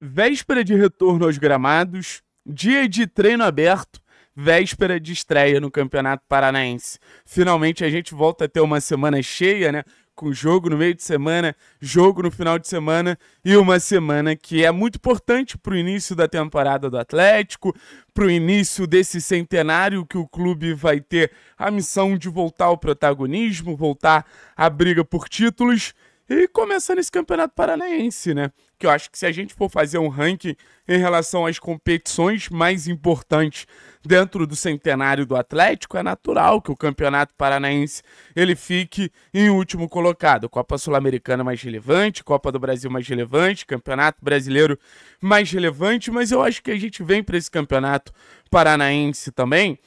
véspera de retorno aos gramados, dia de treino aberto, véspera de estreia no Campeonato Paranaense. Finalmente a gente volta a ter uma semana cheia, né? Com jogo no meio de semana, jogo no final de semana e uma semana que é muito importante para o início da temporada do Atlético, para o início desse centenário que o clube vai ter a missão de voltar ao protagonismo, voltar à briga por títulos e começando esse Campeonato Paranaense, né? Que eu acho que se a gente for fazer um ranking em relação às competições mais importantes dentro do centenário do Atlético, é natural que o Campeonato Paranaense ele fique em último colocado. Copa Sul-Americana mais relevante, Copa do Brasil mais relevante, Campeonato Brasileiro mais relevante, mas eu acho que a gente vem para esse Campeonato Paranaense também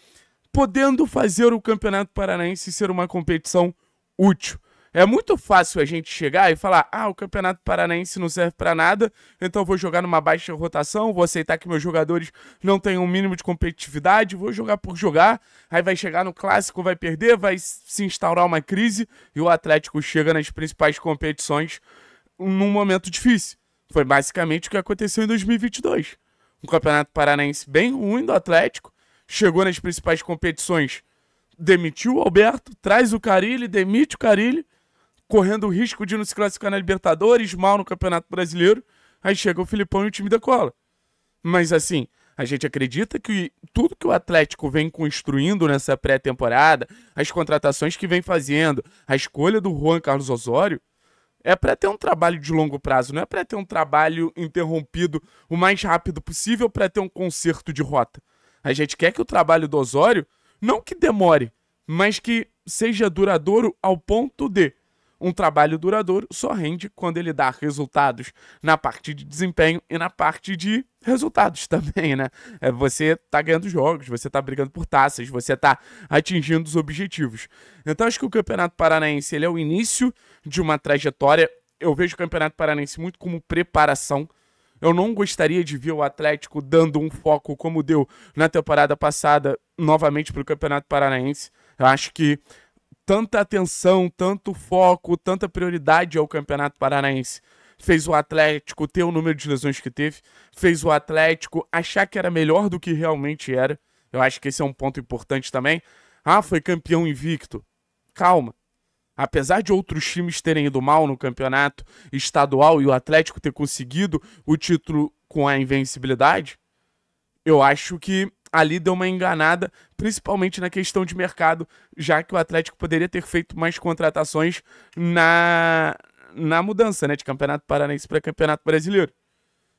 podendo fazer o Campeonato Paranaense ser uma competição útil. É muito fácil a gente chegar e falar: ah, o Campeonato Paranaense não serve para nada, então vou jogar numa baixa rotação, vou aceitar que meus jogadores não tenham um mínimo de competitividade, vou jogar por jogar. Aí vai chegar no clássico, vai perder, vai se instaurar uma crise e o Atlético chega nas principais competições num momento difícil. Foi basicamente o que aconteceu em 2022. Um Campeonato Paranaense bem ruim do Atlético, chegou nas principais competições demitiu o Alberto, traz o Carilli, demite o Carilli correndo o risco de não se classificar na Libertadores, mal no Campeonato Brasileiro. Aí chega o Filipão e o time decola. Mas assim, a gente acredita que tudo que o Atlético vem construindo nessa pré-temporada, as contratações que vem fazendo, a escolha do Juan Carlos Osório, é para ter um trabalho de longo prazo, não é para ter um trabalho interrompido o mais rápido possível para ter um conserto de rota. A gente quer que o trabalho do Osório não que demore, mas que seja duradouro ao ponto de um trabalho duradouro só rende quando ele dá resultados na parte de desempenho e na parte de resultados também, né? é Você tá ganhando jogos, você tá brigando por taças, você tá atingindo os objetivos. Então acho que o Campeonato Paranaense ele é o início de uma trajetória. Eu vejo o Campeonato Paranaense muito como preparação. Eu não gostaria de ver o Atlético dando um foco como deu na temporada passada novamente para o Campeonato Paranaense. Eu acho que tanta atenção, tanto foco, tanta prioridade ao Campeonato Paranaense. Fez o Atlético ter o número de lesões que teve, fez o Atlético achar que era melhor do que realmente era. Eu acho que esse é um ponto importante também. Ah, foi campeão invicto. Calma. Apesar de outros times terem ido mal no campeonato estadual e o Atlético ter conseguido o título com a invencibilidade, eu acho que ali deu uma enganada, principalmente na questão de mercado, já que o Atlético poderia ter feito mais contratações na, na mudança né, de Campeonato Paranaense para Campeonato Brasileiro.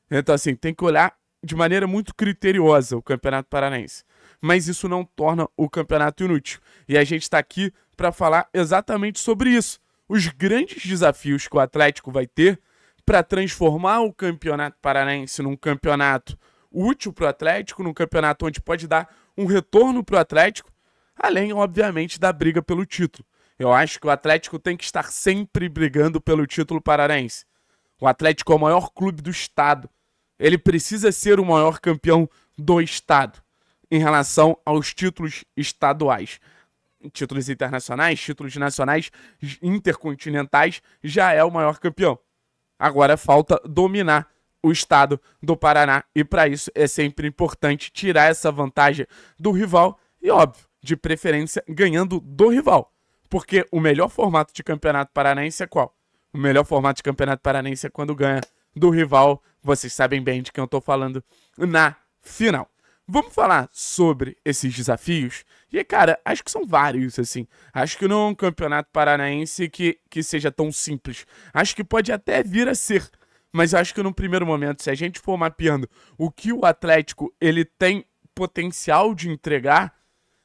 Então, assim, tem que olhar de maneira muito criteriosa o Campeonato Paranaense. Mas isso não torna o campeonato inútil. E a gente está aqui para falar exatamente sobre isso. Os grandes desafios que o Atlético vai ter para transformar o Campeonato Paranaense num campeonato útil para o Atlético, num campeonato onde pode dar um retorno para o Atlético, além, obviamente, da briga pelo título. Eu acho que o Atlético tem que estar sempre brigando pelo título pararense. O Atlético é o maior clube do estado. Ele precisa ser o maior campeão do estado em relação aos títulos estaduais. Títulos internacionais, títulos nacionais, intercontinentais, já é o maior campeão. Agora falta dominar o estado do Paraná. E para isso é sempre importante tirar essa vantagem do rival e, óbvio, de preferência ganhando do rival. Porque o melhor formato de campeonato paranaense é qual? O melhor formato de campeonato paranaense é quando ganha do rival. Vocês sabem bem de quem eu estou falando na final. Vamos falar sobre esses desafios? E, cara, acho que são vários, assim. Acho que não é um campeonato paranaense que, que seja tão simples. Acho que pode até vir a ser. Mas acho que no primeiro momento, se a gente for mapeando o que o Atlético ele tem potencial de entregar,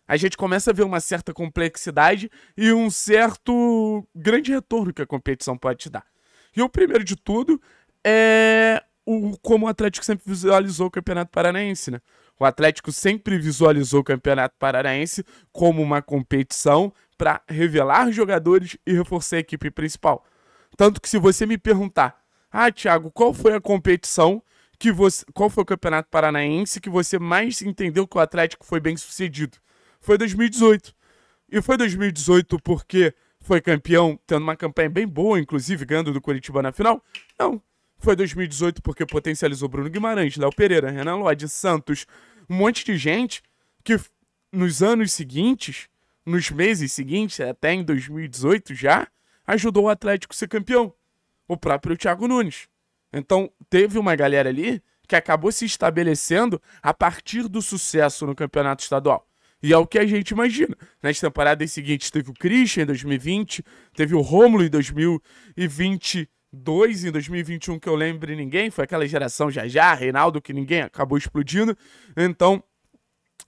a gente começa a ver uma certa complexidade e um certo grande retorno que a competição pode te dar. E o primeiro de tudo é o, como o Atlético sempre visualizou o Campeonato Paranaense, né? O Atlético sempre visualizou o Campeonato Paranaense como uma competição para revelar jogadores e reforçar a equipe principal. Tanto que se você me perguntar ah, Thiago, qual foi a competição que você. Qual foi o Campeonato Paranaense que você mais entendeu que o Atlético foi bem sucedido? Foi 2018. E foi 2018 porque foi campeão, tendo uma campanha bem boa, inclusive, ganhando do Curitiba na final? Não. Foi 2018 porque potencializou Bruno Guimarães, Léo Pereira, Renan Lodi, Santos, um monte de gente que nos anos seguintes, nos meses seguintes, até em 2018 já, ajudou o Atlético a ser campeão o próprio Thiago Nunes. Então, teve uma galera ali que acabou se estabelecendo a partir do sucesso no campeonato estadual. E é o que a gente imagina. Nas temporadas seguintes teve o Christian em 2020, teve o Rômulo em 2022, em 2021 que eu lembro ninguém, foi aquela geração já já, Reinaldo que ninguém acabou explodindo. Então,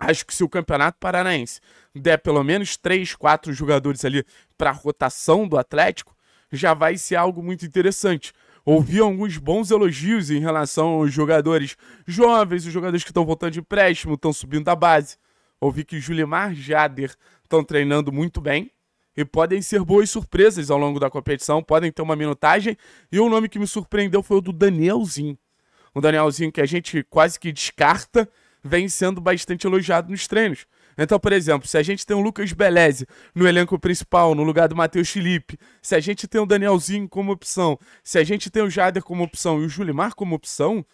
acho que se o Campeonato Paranaense der pelo menos 3, 4 jogadores ali para rotação do Atlético, já vai ser algo muito interessante. Ouvi alguns bons elogios em relação aos jogadores jovens, os jogadores que estão voltando de empréstimo, estão subindo da base. Ouvi que Julimar Jader estão treinando muito bem e podem ser boas surpresas ao longo da competição, podem ter uma minutagem. E o um nome que me surpreendeu foi o do Danielzinho. O Danielzinho que a gente quase que descarta, vem sendo bastante elogiado nos treinos. Então, por exemplo, se a gente tem o Lucas Beleze no elenco principal, no lugar do Matheus Felipe, se a gente tem o Danielzinho como opção, se a gente tem o Jader como opção e o Julimar como opção,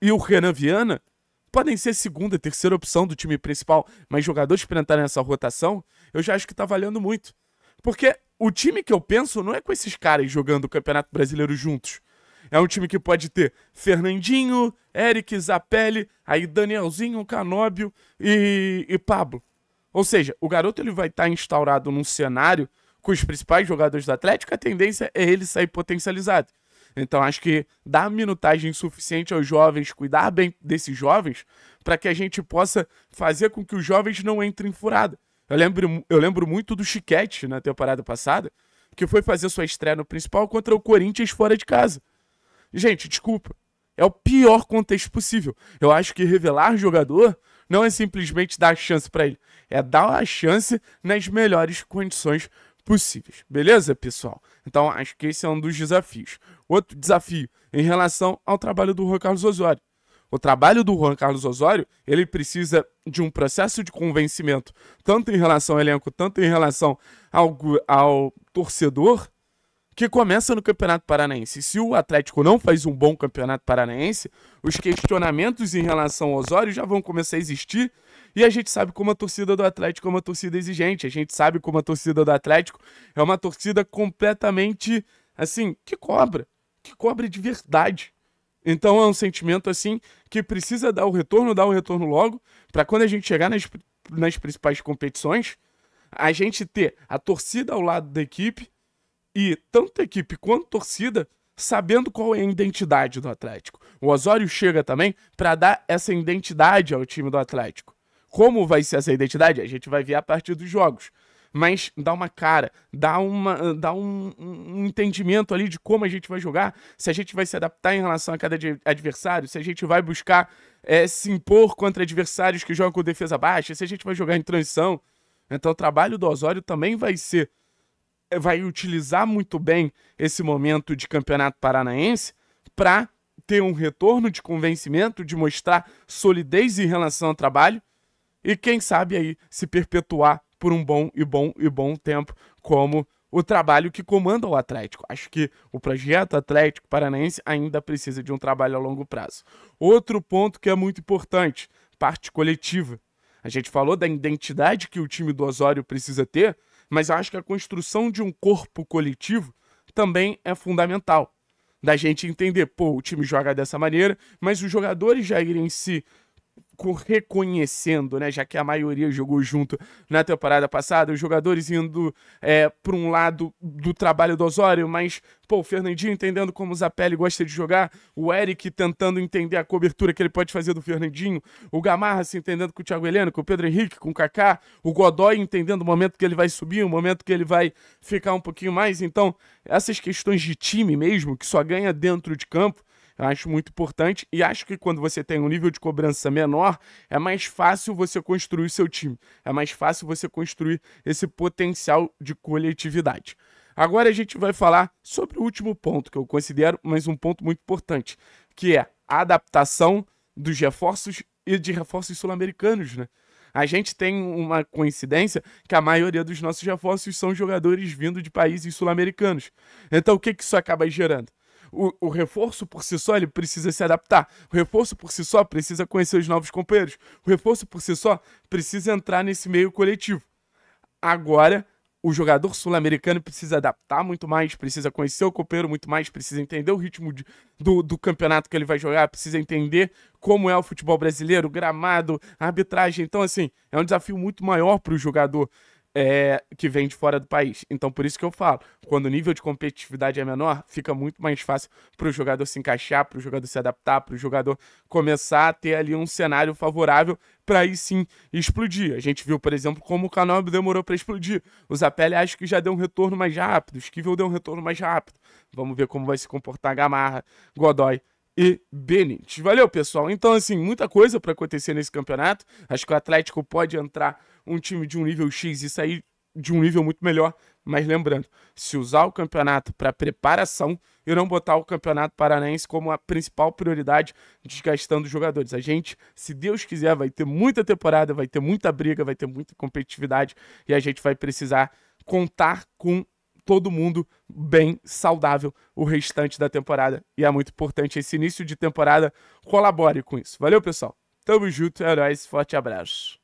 e o Renan Viana, podem ser segunda, terceira opção do time principal, mas jogadores para entrar nessa rotação, eu já acho que tá valendo muito. Porque o time que eu penso não é com esses caras jogando o Campeonato Brasileiro juntos. É um time que pode ter Fernandinho, Eric, Zapelli, aí Danielzinho, Canóbio e, e Pablo. Ou seja, o garoto ele vai estar tá instaurado num cenário com os principais jogadores do Atlético, a tendência é ele sair potencializado. Então acho que dar minutagem suficiente aos jovens, cuidar bem desses jovens, para que a gente possa fazer com que os jovens não entrem em furada. Eu lembro, eu lembro muito do Chiquete na temporada passada, que foi fazer sua estreia no principal contra o Corinthians fora de casa. Gente, desculpa. É o pior contexto possível. Eu acho que revelar jogador não é simplesmente dar a chance para ele, é dar a chance nas melhores condições possíveis. Beleza, pessoal? Então, acho que esse é um dos desafios. Outro desafio em relação ao trabalho do Juan Carlos Osório. O trabalho do Juan Carlos Osório, ele precisa de um processo de convencimento, tanto em relação ao elenco, tanto em relação ao, ao torcedor, que começa no Campeonato Paranaense. E se o Atlético não faz um bom Campeonato Paranaense, os questionamentos em relação ao Osório já vão começar a existir. E a gente sabe como a torcida do Atlético é uma torcida exigente. A gente sabe como a torcida do Atlético é uma torcida completamente assim, que cobra, que cobra de verdade. Então é um sentimento assim que precisa dar o retorno, dar o retorno logo, para quando a gente chegar nas, nas principais competições, a gente ter a torcida ao lado da equipe e tanto a equipe quanto a torcida sabendo qual é a identidade do Atlético. O Osório chega também para dar essa identidade ao time do Atlético. Como vai ser essa identidade? A gente vai ver a partir dos jogos. Mas dá uma cara, dá, uma, dá um, um entendimento ali de como a gente vai jogar, se a gente vai se adaptar em relação a cada adversário, se a gente vai buscar é, se impor contra adversários que jogam com defesa baixa, se a gente vai jogar em transição. Então o trabalho do Osório também vai ser vai utilizar muito bem esse momento de campeonato paranaense para ter um retorno de convencimento, de mostrar solidez em relação ao trabalho e quem sabe aí se perpetuar por um bom e bom e bom tempo como o trabalho que comanda o Atlético. Acho que o projeto Atlético Paranaense ainda precisa de um trabalho a longo prazo. Outro ponto que é muito importante, parte coletiva. A gente falou da identidade que o time do Osório precisa ter, mas acho que a construção de um corpo coletivo também é fundamental. Da gente entender, pô, o time joga dessa maneira, mas os jogadores já irem se si reconhecendo, né, já que a maioria jogou junto na temporada passada, os jogadores indo é, para um lado do trabalho do Osório, mas pô, o Fernandinho entendendo como o Zapelli gosta de jogar, o Eric tentando entender a cobertura que ele pode fazer do Fernandinho, o Gamarra se entendendo com o Thiago Heleno, com o Pedro Henrique, com o Kaká, o Godoy entendendo o momento que ele vai subir, o momento que ele vai ficar um pouquinho mais. Então, essas questões de time mesmo, que só ganha dentro de campo, eu acho muito importante e acho que quando você tem um nível de cobrança menor, é mais fácil você construir seu time, é mais fácil você construir esse potencial de coletividade. Agora a gente vai falar sobre o último ponto que eu considero, mas um ponto muito importante, que é a adaptação dos reforços e de reforços sul-americanos, né? A gente tem uma coincidência que a maioria dos nossos reforços são jogadores vindo de países sul-americanos. Então, o que, que isso acaba gerando? O, o reforço por si só ele precisa se adaptar. O reforço por si só precisa conhecer os novos companheiros. O reforço por si só precisa entrar nesse meio coletivo. Agora, o jogador sul-americano precisa adaptar muito mais, precisa conhecer o copeiro muito mais, precisa entender o ritmo de, do, do, campeonato que ele vai jogar, precisa entender como é o futebol brasileiro, gramado, arbitragem. Então, assim, é um desafio muito maior para o jogador é, que vem de fora do país. Então, por isso que eu falo, quando o nível de competitividade é menor, fica muito mais fácil para o jogador se encaixar, para o jogador se adaptar, para o jogador começar a ter ali um cenário favorável para aí sim explodir. A gente viu, por exemplo, como o Canob demorou para explodir. O Zapelli acho que já deu um retorno mais rápido, o Esquivel deu um retorno mais rápido. Vamos ver como vai se comportar a Gamarra, Godoy e Benítez. Valeu, pessoal. Então, assim, muita coisa para acontecer nesse campeonato. Acho que o Atlético pode entrar um time de um nível X e sair de um nível muito melhor. Mas lembrando, se usar o campeonato para preparação e não botar o campeonato paranaense como a principal prioridade, desgastando os jogadores. A gente, se Deus quiser, vai ter muita temporada, vai ter muita briga, vai ter muita competitividade e a gente vai precisar contar com todo mundo bem saudável o restante da temporada. E é muito importante esse início de temporada colabore com isso. Valeu, pessoal. Tamo junto, é forte abraço.